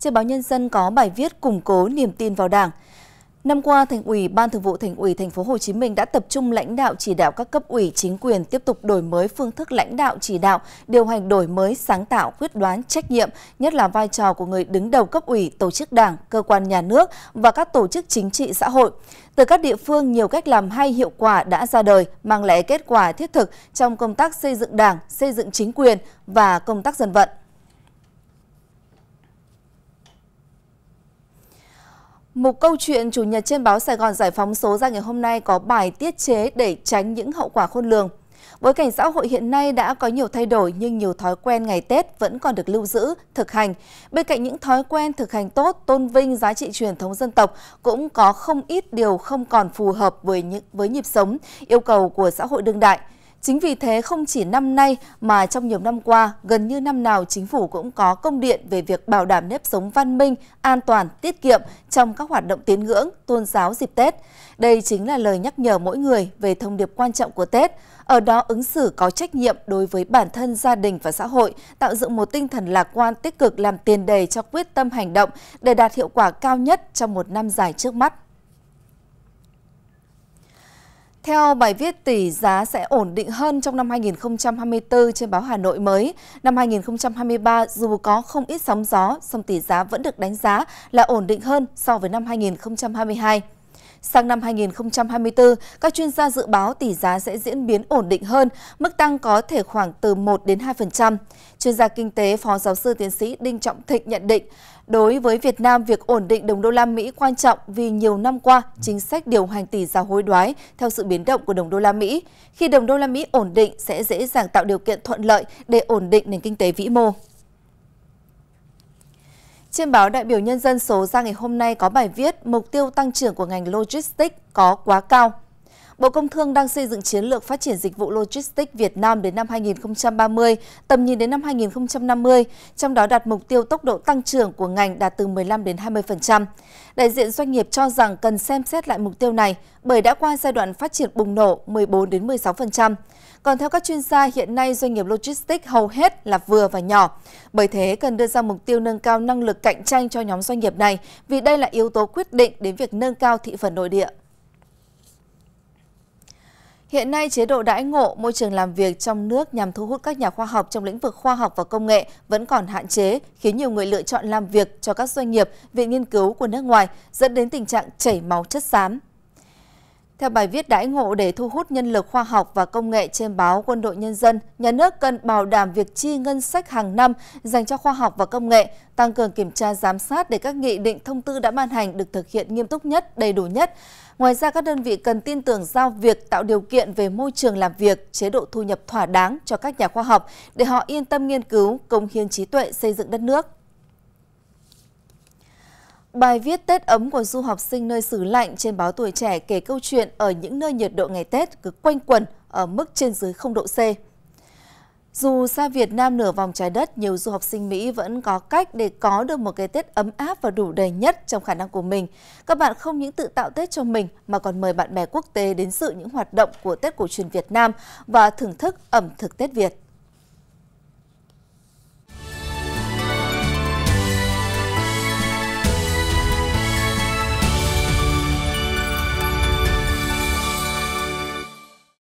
Trên báo Nhân dân có bài viết củng cố niềm tin vào Đảng. Năm qua, Thành ủy, Ban Thường vụ Thành ủy Thành phố Hồ Chí Minh đã tập trung lãnh đạo chỉ đạo các cấp ủy chính quyền tiếp tục đổi mới phương thức lãnh đạo chỉ đạo, điều hành đổi mới sáng tạo, quyết đoán, trách nhiệm, nhất là vai trò của người đứng đầu cấp ủy, tổ chức đảng, cơ quan nhà nước và các tổ chức chính trị xã hội. Từ các địa phương, nhiều cách làm hay hiệu quả đã ra đời, mang lại kết quả thiết thực trong công tác xây dựng đảng, xây dựng chính quyền và công tác dân vận. Một câu chuyện chủ nhật trên báo Sài Gòn Giải phóng số ra ngày hôm nay có bài tiết chế để tránh những hậu quả khôn lường. Bối cảnh xã hội hiện nay đã có nhiều thay đổi nhưng nhiều thói quen ngày Tết vẫn còn được lưu giữ, thực hành. Bên cạnh những thói quen thực hành tốt, tôn vinh giá trị truyền thống dân tộc cũng có không ít điều không còn phù hợp với những với nhịp sống, yêu cầu của xã hội đương đại. Chính vì thế không chỉ năm nay mà trong nhiều năm qua, gần như năm nào chính phủ cũng có công điện về việc bảo đảm nếp sống văn minh, an toàn, tiết kiệm trong các hoạt động tín ngưỡng, tôn giáo dịp Tết. Đây chính là lời nhắc nhở mỗi người về thông điệp quan trọng của Tết, ở đó ứng xử có trách nhiệm đối với bản thân, gia đình và xã hội, tạo dựng một tinh thần lạc quan tích cực làm tiền đề cho quyết tâm hành động để đạt hiệu quả cao nhất trong một năm dài trước mắt. Theo bài viết tỷ giá sẽ ổn định hơn trong năm 2024 trên báo Hà Nội mới, năm 2023 dù có không ít sóng gió, song tỷ giá vẫn được đánh giá là ổn định hơn so với năm 2022. Sang năm 2024, các chuyên gia dự báo tỷ giá sẽ diễn biến ổn định hơn, mức tăng có thể khoảng từ 1 đến 2%. Chuyên gia kinh tế Phó giáo sư tiến sĩ Đinh Trọng Thịnh nhận định, đối với Việt Nam việc ổn định đồng đô la Mỹ quan trọng vì nhiều năm qua chính sách điều hành tỷ giá hối đoái theo sự biến động của đồng đô la Mỹ. Khi đồng đô la Mỹ ổn định sẽ dễ dàng tạo điều kiện thuận lợi để ổn định nền kinh tế vĩ mô. Trên báo đại biểu nhân dân số ra ngày hôm nay có bài viết Mục tiêu tăng trưởng của ngành logistics có quá cao. Bộ Công Thương đang xây dựng chiến lược phát triển dịch vụ logistics Việt Nam đến năm 2030, tầm nhìn đến năm 2050, trong đó đặt mục tiêu tốc độ tăng trưởng của ngành đạt từ 15 đến 20%. Đại diện doanh nghiệp cho rằng cần xem xét lại mục tiêu này bởi đã qua giai đoạn phát triển bùng nổ 14 đến 16%. Còn theo các chuyên gia, hiện nay doanh nghiệp logistics hầu hết là vừa và nhỏ. Bởi thế, cần đưa ra mục tiêu nâng cao năng lực cạnh tranh cho nhóm doanh nghiệp này vì đây là yếu tố quyết định đến việc nâng cao thị phần nội địa. Hiện nay, chế độ đãi ngộ, môi trường làm việc trong nước nhằm thu hút các nhà khoa học trong lĩnh vực khoa học và công nghệ vẫn còn hạn chế, khiến nhiều người lựa chọn làm việc cho các doanh nghiệp, viện nghiên cứu của nước ngoài, dẫn đến tình trạng chảy máu chất xám. Theo bài viết đãi ngộ để thu hút nhân lực khoa học và công nghệ trên báo Quân đội Nhân dân, nhà nước cần bảo đảm việc chi ngân sách hàng năm dành cho khoa học và công nghệ, tăng cường kiểm tra giám sát để các nghị định thông tư đã ban hành được thực hiện nghiêm túc nhất, đầy đủ nhất. Ngoài ra, các đơn vị cần tin tưởng giao việc tạo điều kiện về môi trường làm việc, chế độ thu nhập thỏa đáng cho các nhà khoa học để họ yên tâm nghiên cứu, công hiến trí tuệ xây dựng đất nước. Bài viết Tết ấm của du học sinh nơi xứ lạnh trên báo Tuổi Trẻ kể câu chuyện ở những nơi nhiệt độ ngày Tết cứ quanh quẩn ở mức trên dưới 0 độ C. Dù xa Việt Nam nửa vòng trái đất, nhiều du học sinh Mỹ vẫn có cách để có được một cái Tết ấm áp và đủ đầy nhất trong khả năng của mình. Các bạn không những tự tạo Tết cho mình mà còn mời bạn bè quốc tế đến dự những hoạt động của Tết cổ truyền Việt Nam và thưởng thức ẩm thực Tết Việt.